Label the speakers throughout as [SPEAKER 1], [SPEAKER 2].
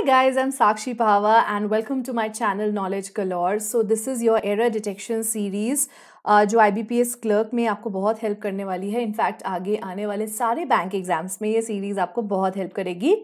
[SPEAKER 1] Hi guys, I'm Sakshi Pawa and welcome to my channel Knowledge Galore. So this is your error detection series uh, जो आई B clerk में आपको बहुत help करने वाली है in fact आगे आने वाले सारे बैंक एग्जाम्स में ये सीरीज़ आपको बहुत हेल्प करेगी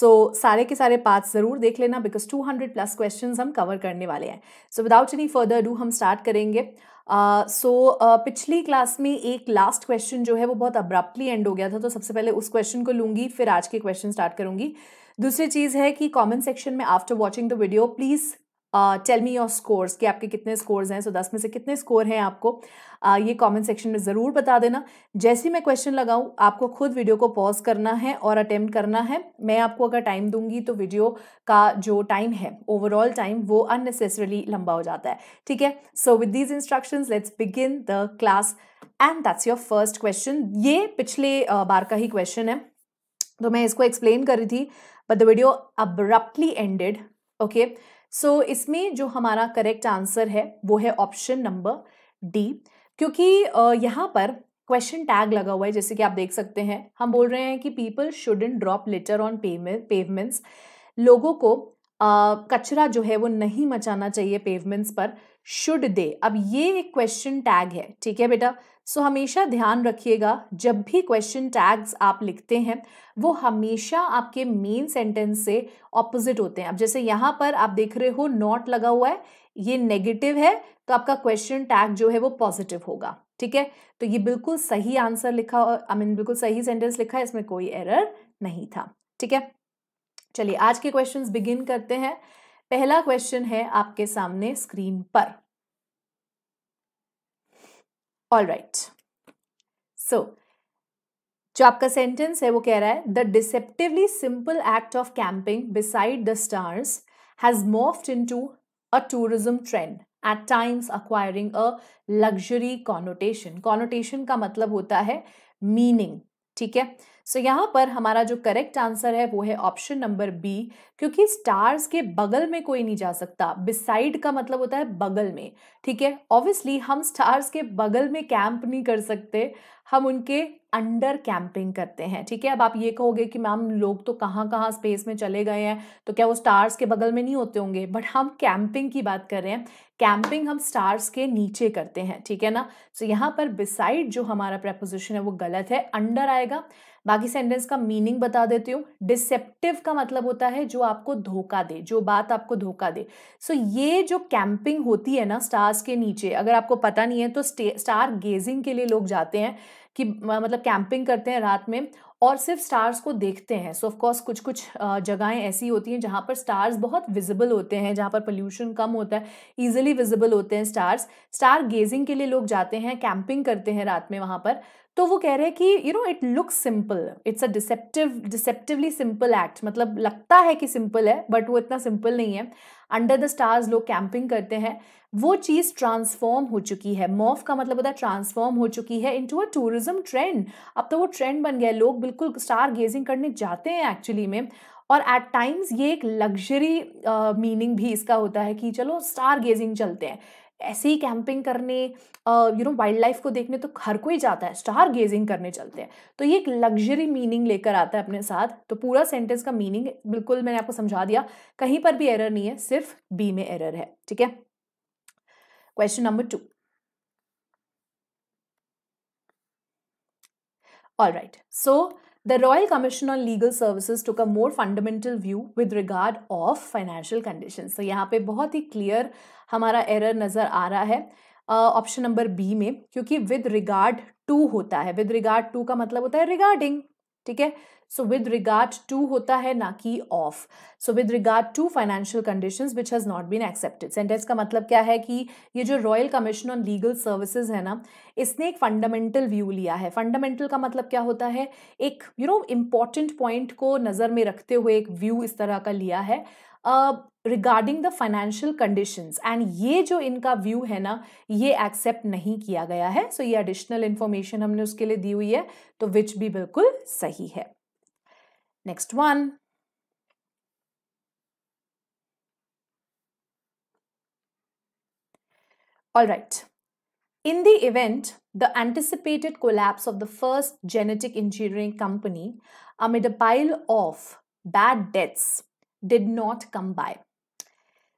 [SPEAKER 1] सो so, सारे के सारे पार्ट्स ज़रूर देख लेना बिकॉज 200 प्लस क्वेश्चंस हम कवर करने वाले हैं so without any further do हम स्टार्ट करेंगे सो uh, so, uh, पिछली क्लास में एक लास्ट क्वेश्चन जो है वो बहुत अब्रप्टली एंड हो गया था तो सबसे पहले उस क्वेश्चन को लूंगी फिर आज के क्वेश्चन स्टार्ट करूंगी दूसरी चीज़ है कि कमेंट सेक्शन में after watching the video please tell me your scores कि आपके कितने स्कोर्स हैं सो दस में से कितने स्कोर हैं आपको uh, ये कमेंट सेक्शन में ज़रूर बता देना जैसे मैं क्वेश्चन लगाऊँ आपको खुद वीडियो को पॉज करना है और अटेम्प्ट करना है मैं आपको अगर टाइम दूंगी तो वीडियो का जो टाइम है ओवरऑल टाइम वो अननेसेसरली लंबा हो जाता है ठीक है so with these instruction let's begin the class and that's your first question ये पिछले बार का ही क्वेश्चन है तो मैं इसको एक्सप्लेन कर रही थी but the video abruptly ended okay so so, इसमें जो हमारा करेक्ट आंसर है वो है ऑप्शन नंबर डी क्योंकि यहाँ पर क्वेश्चन टैग लगा हुआ है जैसे कि आप देख सकते हैं हम बोल रहे हैं कि people shouldn't drop litter on payment pavements लोगों को कचरा जो है वो नहीं मचाना चाहिए पेवमेंट्स पर शुड दे अब ये एक क्वेश्चन टैग है ठीक है बेटा सो so, हमेशा ध्यान रखिएगा जब भी क्वेश्चन टैग्स आप लिखते हैं वो हमेशा आपके मेन सेंटेंस से ऑपोजिट होते हैं अब जैसे यहाँ पर आप देख रहे हो नॉट लगा हुआ है ये नेगेटिव है तो आपका क्वेश्चन टैग जो है वो पॉजिटिव होगा ठीक है तो ये बिल्कुल सही आंसर लिखा आई I मीन mean, बिल्कुल सही सेंटेंस लिखा है इसमें कोई एरर नहीं था ठीक है चलिए आज के क्वेश्चंस बिगिन करते हैं पहला क्वेश्चन है आपके सामने स्क्रीन पर ऑल राइट सो जो आपका सेंटेंस है वो कह रहा है the deceptively simple act of camping beside the stars has morphed into a tourism trend at times acquiring a luxury connotation connotation का मतलब होता है मीनिंग ठीक है सो so, यहाँ पर हमारा जो करेक्ट आंसर है वो है ऑप्शन नंबर बी क्योंकि स्टार्स के बगल में कोई नहीं जा सकता बिसाइड का मतलब होता है बगल में ठीक है ऑब्वियसली हम स्टार्स के बगल में कैंप नहीं कर सकते हम उनके अंडर कैंपिंग करते हैं ठीक है अब आप ये कहोगे कि मैम लोग तो कहाँ कहाँ स्पेस में चले गए हैं तो क्या वो स्टार्स के बगल में नहीं होते होंगे बट हम कैंपिंग की बात कर रहे हैं कैंपिंग हम स्टार्स के नीचे करते हैं ठीक है ना सो so, यहाँ पर बिसाइड जो हमारा प्रपोजिशन है वो गलत है अंडर आएगा बाकी सेंटेंस का मीनिंग बता देती हूँ डिसेप्टिव का मतलब होता है जो आपको धोखा दे जो बात आपको धोखा दे सो so, ये जो कैंपिंग होती है ना स्टार्स के नीचे अगर आपको पता नहीं है तो स्टार गेजिंग के लिए लोग जाते हैं कि मतलब कैंपिंग करते हैं रात में और सिर्फ स्टार्स को देखते हैं सो ऑफकोर्स कुछ कुछ जगहें ऐसी होती हैं जहाँ पर स्टार्स बहुत विजिबल होते हैं जहाँ पर पोल्यूशन कम होता है ईजिली विजिबल होते हैं स्टार्स स्टार गेजिंग के लिए लोग जाते हैं कैंपिंग करते हैं रात में वहाँ पर तो वो कह रहे हैं कि you know it looks simple it's a deceptive deceptively simple act मतलब लगता है कि सिंपल है बट वो इतना सिंपल नहीं है अंडर द स्टार्स लोग कैंपिंग करते हैं वो चीज़ ट्रांसफॉर्म हो चुकी है मॉफ का मतलब होता है ट्रांसफॉर्म हो चुकी है इनटू अ टूरिज्म ट्रेंड अब तो वो ट्रेंड बन गया है लोग बिल्कुल स्टार गेजिंग करने जाते हैं एक्चुअली में और एट टाइम्स ये एक लग्जरी मीनिंग uh, भी इसका होता है कि चलो स्टार गेजिंग चलते हैं ऐसे ही कैंपिंग करने यू नो वाइल्ड लाइफ को देखने तो हर कोई जाता है स्टार गेजिंग करने चलते हैं तो ये एक लग्जरी मीनिंग लेकर आता है अपने साथ तो पूरा सेंटेंस का मीनिंग बिल्कुल मैंने आपको समझा दिया कहीं पर भी एरर नहीं है सिर्फ बी में एरर है ठीक है question number two all right so The Royal Commission on Legal Services took a more fundamental view with regard of financial conditions. So yahan pe bahut hi clear hamara error nazar aa raha hai option number B में क्योंकि with regard to होता है with regard to का मतलब होता है regarding ठीक है सो विद रिगार्ड टू होता है ना कि of so with regard to financial condition which has not been accepted sentence का मतलब क्या है कि ये जो royal commission on legal services है ना इसने एक फंडामेंटल व्यू लिया है फंडामेंटल का मतलब क्या होता है एक यू नो इम्पॉर्टेंट पॉइंट को नज़र में रखते हुए एक व्यू इस तरह का लिया है regarding the financial conditions and ये जो इनका व्यू है ना ये एक्सेप्ट नहीं किया गया है सो so, ये एडिशनल इन्फॉर्मेशन हमने उसके लिए दी हुई है तो विच भी बिल्कुल सही है Next one. All right. In the event, the anticipated collapse of the first genetic engineering company amid a pile of bad debts did not come by.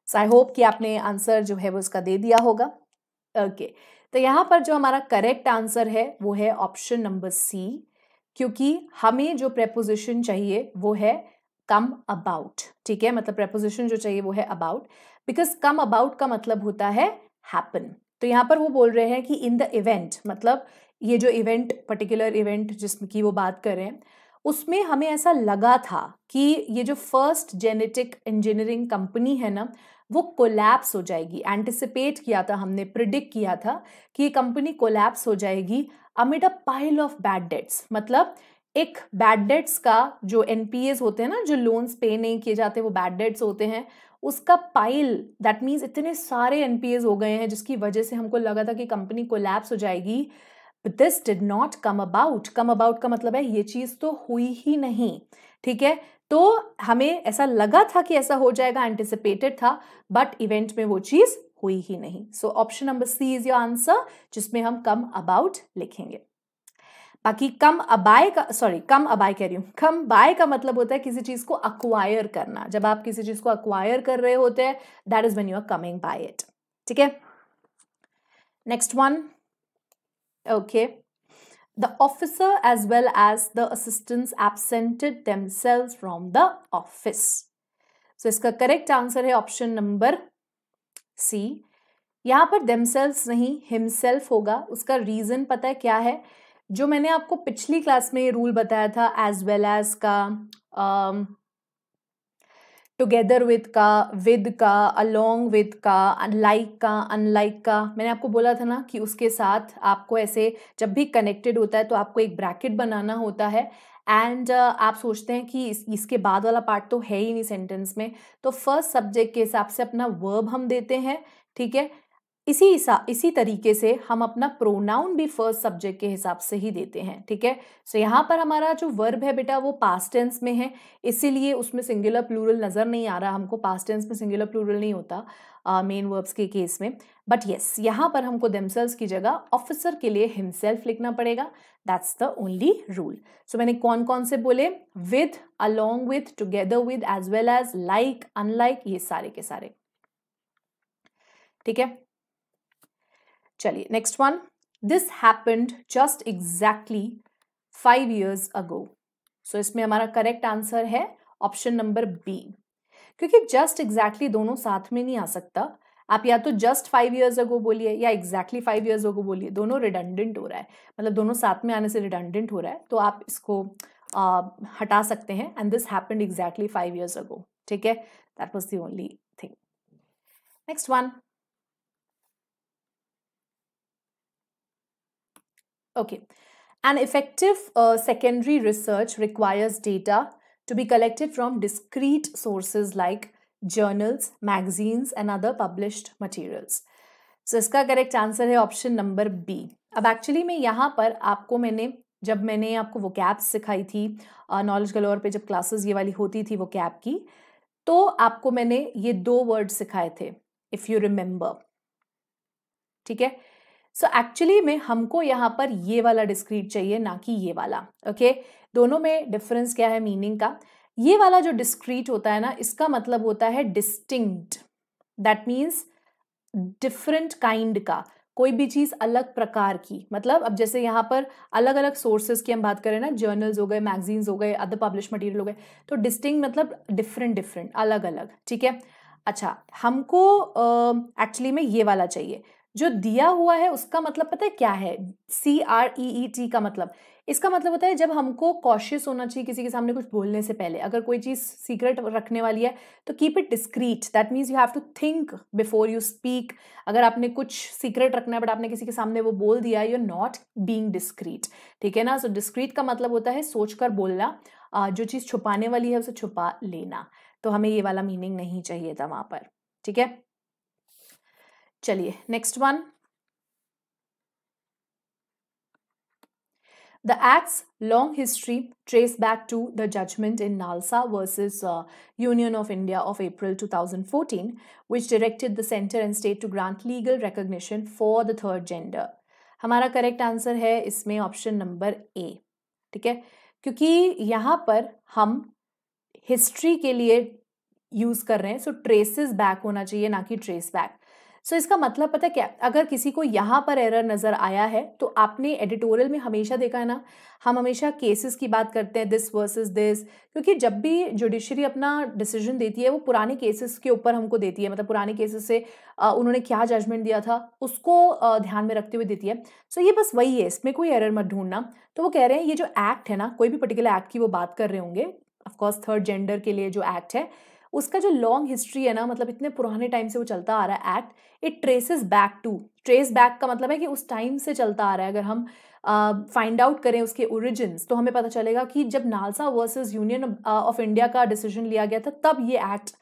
[SPEAKER 1] So I hope कि आपने आंसर जो है वो उसका दे दिया होगा ओके okay. तो यहाँ पर जो हमारा करेक्ट आंसर है वो है ऑप्शन नंबर सी क्योंकि हमें जो प्रेपोजिशन चाहिए वो है कम अबाउट ठीक है मतलब प्रेपोजिशन जो चाहिए वो है अबाउट बिकॉज कम अबाउट का मतलब होता है हैपन तो यहाँ पर वो बोल रहे हैं कि इन द इवेंट मतलब ये जो इवेंट पर्टिकुलर इवेंट जिसमें की वो बात कर रहे हैं उसमें हमें ऐसा लगा था कि ये जो फर्स्ट जेनेटिक इंजीनियरिंग कंपनी है ना वो कोलैप्स हो जाएगी एंटिसिपेट किया था हमने प्रिडिक्ट किया था कि ये कंपनी कोलैप्स हो जाएगी amid a pile of bad debts मतलब एक बैड डेट्स का जो एन होते हैं ना जो लोन्स पे नहीं किए जाते वो बैड डेट्स होते हैं उसका पाइल दैट मीन्स इतने सारे एन हो गए हैं जिसकी वजह से हमको लगा था कि कंपनी कोलैप्स हो जाएगी this did not come about come about का मतलब है ये चीज़ तो हुई ही नहीं ठीक है तो हमें ऐसा लगा था कि ऐसा हो जाएगा एंटिसिपेटेड था बट इवेंट में वो चीज़ हुई ही नहीं so option number C is your answer जिसमें हम कम अबाउट लिखेंगे बाकी कम अबाय का सॉरी कम अबाय कह रही हूँ कम बाय का मतलब होता है किसी चीज़ को अक्वायर करना जब आप किसी चीज़ को अक्वायर कर रहे होते हैं that is when you are coming by it ठीक है next one okay The officer as well as the assistants absented themselves from the office. So so, इसका करेक्ट आंसर है ऑप्शन नंबर सी यहाँ पर देमसेल्स नहीं himself होगा उसका reason पता है क्या है जो मैंने आपको पिछली क्लास में ये रूल बताया था एज वेल एज का um, टुगेदर विद का विद का अलोंग विद का लाइक का अनलाइक का मैंने आपको बोला था ना कि उसके साथ आपको ऐसे जब भी कनेक्टेड होता है तो आपको एक ब्रैकेट बनाना होता है एंड uh, आप सोचते हैं कि इस, इसके बाद वाला पार्ट तो है ही नहीं सेंटेंस में तो फर्स्ट सब्जेक्ट के हिसाब से अपना वर्ब हम देते हैं ठीक है इसी इसी तरीके से हम अपना प्रोनाउन भी फर्स्ट सब्जेक्ट के हिसाब से ही देते हैं ठीक है सो so, यहाँ पर हमारा जो वर्ब है बेटा वो पास्ट टेंस में है इसीलिए उसमें सिंगुलर प्लूरल नज़र नहीं आ रहा हमको पास्ट टेंस में सिंगुलर प्लूरल नहीं होता मेन uh, वर्ब्स के केस में बट येस yes, यहाँ पर हमको देमसेल्स की जगह ऑफिसर के लिए हिमसेल्फ लिखना पड़ेगा that's the only rule so मैंने कौन कौन से बोले with along with together with as well as like unlike ये सारे के सारे ठीक है चलिए next one this happened just exactly five years ago so इसमें हमारा करेक्ट आंसर है ऑप्शन नंबर बी क्योंकि जस्ट एग्जैक्टली exactly दोनों साथ में नहीं आ सकता आप या तो जस्ट फाइव ईयर्स अगो बोलिए या एग्जैक्टली फाइव ईयर्स अगो बोलिए दोनों रिडंडेंट हो रहा है मतलब दोनों साथ में आने से रिडंडेंट हो रहा है तो आप इसको आ, हटा सकते हैं and this happened exactly five years ago ठीक है that was the only thing next one Okay. An effective uh, secondary research requires data to be collected from discrete sources like journals, magazines and other published materials. so, iska correct answer hai option number b ab actually main yahan par aapko maine जब मैंने आपको वो caps सिखाई थी knowledge गलोर पे जब classes ये वाली होती थी वो कैप की तो आपको मैंने ये दो वर्ड सिखाए थे इफ़ यू रिमेंबर ठीक है सो so एक्चुअली में हमको यहाँ पर ये वाला डिस्क्रीट चाहिए ना कि ये वाला ओके okay? दोनों में डिफरेंस क्या है मीनिंग का ये वाला जो डिस्क्रीट होता है ना इसका मतलब होता है distinct that means different kind का कोई भी चीज़ अलग प्रकार की मतलब अब जैसे यहाँ पर अलग अलग सोर्सेज की हम बात करें ना जर्नल्स हो गए मैगजीन्स हो गए अदर पब्लिश मटेरियल हो गए तो डिस्टिंग मतलब डिफरेंट डिफरेंट अलग अलग ठीक है अच्छा हमको एक्चुअली uh, में ये वाला चाहिए जो दिया हुआ है उसका मतलब पता है क्या है C R E E T का मतलब इसका मतलब होता है जब हमको कॉशियस होना चाहिए किसी के सामने कुछ बोलने से पहले अगर कोई चीज़ सीक्रेट रखने वाली है तो keep it discreet that means you have to think before you speak अगर आपने कुछ सीक्रेट रखना है बट आपने किसी के सामने वो बोल दिया you are not being discreet ठीक है ना सो so, डिस्क्रीट का मतलब होता है सोच कर बोलना जो चीज़ छुपाने वाली है उसे छुपा लेना तो हमें ये वाला मीनिंग नहीं चाहिए था वहाँ पर ठीक है चलिए next one the act's long history trace back to the judgement in NALSA versus Union of India of April 2014, thousand fourteen which directed the centre and state to grant legal recognition for the third gender हमारा correct answer है इसमें option number A ठीक है क्योंकि यहां पर हम history के लिए यूज कर रहे हैं सो ट्रेसिस बैक होना चाहिए ना कि ट्रेस बैक सो so, इसका मतलब पता क्या अगर किसी को यहाँ पर एरर नज़र आया है तो आपने एडिटोरियल में हमेशा देखा है ना हम हमेशा केसेस की बात करते हैं दिस वर्सेस दिस क्योंकि जब भी जुडिशरी अपना डिसीजन देती है वो पुराने केसेस के ऊपर हमको देती है मतलब पुराने केसेस से उन्होंने क्या जजमेंट दिया था उसको ध्यान में रखते हुए देती है सो so, ये बस वही है इसमें कोई एरर मत ढूंढना तो वो कह रहे हैं ये जो एक्ट है ना कोई भी पर्टिकुलर एक्ट की वो बात कर रहे होंगे ऑफकोर्स थर्ड जेंडर के लिए जो एक्ट है उसका जो लॉन्ग हिस्ट्री है ना मतलब इतने पुराने टाइम से वो चलता आ रहा है act it traces back to trace back का मतलब है कि उस टाइम से चलता आ रहा है अगर हम फाइंड uh, आउट करें उसके ओरिजिन्स तो हमें पता चलेगा कि जब NALSA versus Union of India का डिसीजन लिया गया था तब ये एक्ट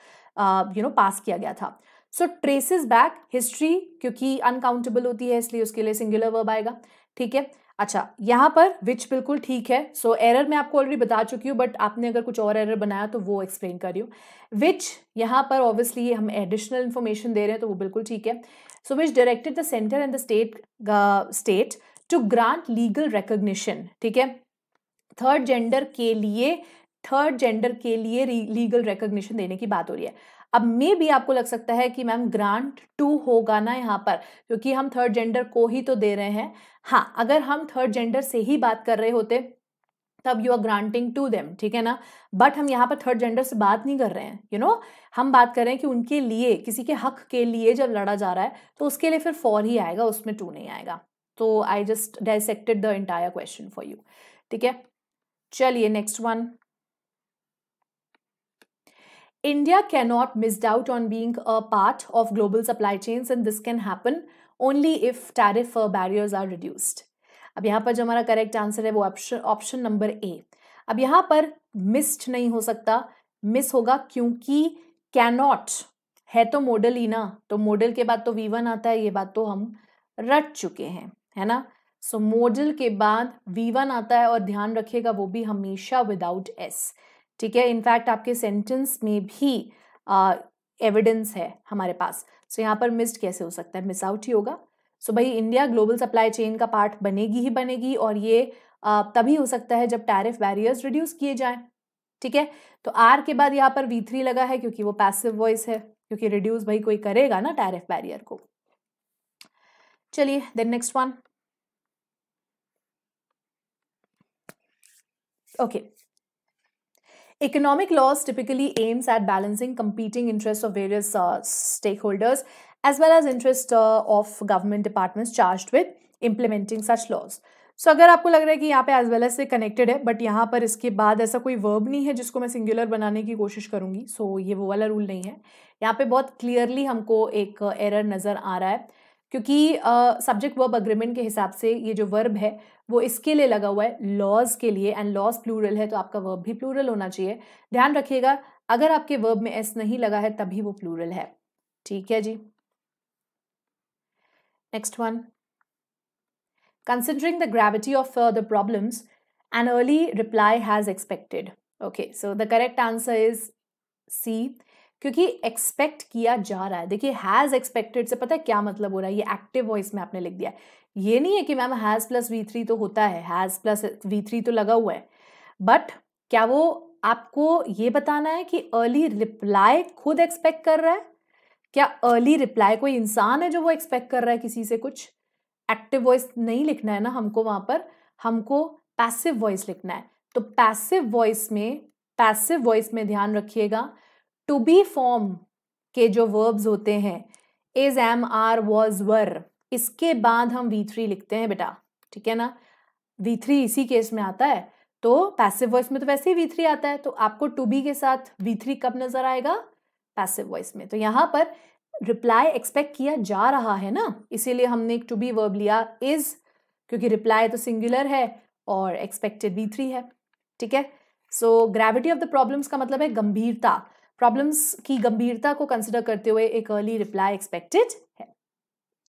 [SPEAKER 1] यू नो पास किया गया था सो ट्रेसेस बैक हिस्ट्री क्योंकि अनकाउंटेबल होती है इसलिए उसके लिए सिंगुलर वर्ब आएगा ठीक है अच्छा यहाँ पर विच बिल्कुल ठीक है सो so, एरर मैं आपको ऑलरेडी बता चुकी हूँ बट आपने अगर कुछ और एरर बनाया तो वो एक्सप्लेन कर रही हूँ विच यहाँ पर ऑब्वियसली हम एडिशनल इन्फॉर्मेशन दे रहे हैं तो वो बिल्कुल ठीक है so which directed the centre and the state state to grant legal recognition ठीक है थर्ड जेंडर के लिए थर्ड जेंडर के लिए लीगल रिकग्निशन देने की बात हो रही है अब मे भी आपको लग सकता है कि मैम ग्रांट टू होगा ना यहाँ पर क्योंकि हम थर्ड जेंडर को ही तो दे रहे हैं हाँ अगर हम थर्ड जेंडर से ही बात कर रहे होते तब you are granting to them ठीक है ना बट हम यहाँ पर थर्ड जेंडर से बात नहीं कर रहे हैं यू you नो know? हम बात कर रहे हैं कि उनके लिए किसी के हक के लिए जब लड़ा जा रहा है तो उसके लिए फिर फॉर ही आएगा उसमें टू नहीं आएगा तो I just dissected the entire question for you ठीक है चलिए next one India cannot miss out on being a part of global supply chains and this can happen only if tariff uh, barriers are reduced. अब यहाँ पर जो हमारा correct answer है वो ऑप्शन ऑप्शन नंबर ए अब यहाँ पर मिस्ड नहीं हो सकता मिस होगा क्योंकि कैनॉट है तो मॉडल ही ना तो मॉडल के बाद तो वी वन आता है ये बात तो हम रट चुके हैं है ना सो so, मॉडल के बाद वी वन आता है और ध्यान रखिएगा वो भी हमेशा विदाउट एस ठीक है इनफैक्ट आपके सेंटेंस में भी एविडेंस uh, है हमारे पास सो so, यहाँ पर मिस्ड कैसे हो सकता है मिस आउट ही होगा सो so, भाई इंडिया ग्लोबल सप्लाई चेन का पार्ट बनेगी ही बनेगी और ये uh, तभी हो सकता है जब टैरिफ बैरियर्स रिड्यूस किए जाएं ठीक है तो आर के बाद यहाँ पर वी थ्री लगा है क्योंकि वो पैसिव वॉइस है क्योंकि रिड्यूस भाई कोई करेगा ना टैरिफ बैरियर को चलिए then next one okay Economic laws typically aims at balancing competing interests of various uh, stakeholders as well as interest uh, of government departments charged with implementing such laws. So so, अगर आपको लग रहा है कि यहाँ पे as well as से connected है बट यहाँ पर इसके बाद ऐसा कोई वर्ब नहीं है जिसको मैं सिंगुलर बनाने की कोशिश करूँगी सो so, ये वो वाला रूल नहीं है यहाँ पे बहुत क्लियरली हमको एक एरर नज़र आ रहा है क्योंकि सब्जेक्ट वर्ब अग्रीमेंट के हिसाब से ये जो वर्ब है वो इसके लिए लगा हुआ है लॉज के लिए एंड लॉज प्लूरल है तो आपका वर्ब भी प्लूरल होना चाहिए ध्यान रखिएगा अगर आपके वर्ब में एस नहीं लगा है तभी वो प्लूरल है ठीक है जी next one considering the gravity of the problems problems early reply has expected okay so the correct answer is C क्योंकि एक्सपेक्ट किया जा रहा है देखिए हैज़ एक्सपेक्टेड से पता है क्या मतलब हो रहा है ये एक्टिव वॉइस में आपने लिख दिया है ये नहीं है कि ma'am has plus V three तो होता है हैज़ प्लस वी थ्री तो लगा हुआ है बट क्या वो आपको ये बताना है कि अर्ली रिप्लाई खुद एक्सपेक्ट कर रहा है क्या अर्ली रिप्लाई कोई इंसान है जो वो एक्सपेक्ट कर रहा है किसी से कुछ एक्टिव वॉइस नहीं लिखना है ना हमको वहां पर हमको पैसिव वॉइस लिखना है तो पैसिव वॉइस में पैसिव वॉइस में ध्यान रखिएगा टू बी फॉर्म के जो वर्ब्स होते हैं is am are was were इसके बाद हम वी थ्री लिखते हैं बेटा ठीक है ना वी थ्री इसी केस में आता है तो पैसिव वॉइस में तो वैसे ही वी थ्री आता है तो आपको टू बी के साथ वी थ्री कब नजर आएगा पैसिव वॉइस में तो यहाँ पर रिप्लाई एक्सपेक्ट किया जा रहा है ना इसीलिए हमने एक टू बी वर्ब लिया इज क्योंकि रिप्लाई तो सिंगुलर है और एक्सपेक्टेड वी थ्री है ठीक है so gravity of the problems का मतलब है गंभीरता प्रॉब्लम्स की गंभीरता को कंसिडर करते हुए एक अर्ली रिप्लाई एक्सपेक्टेड है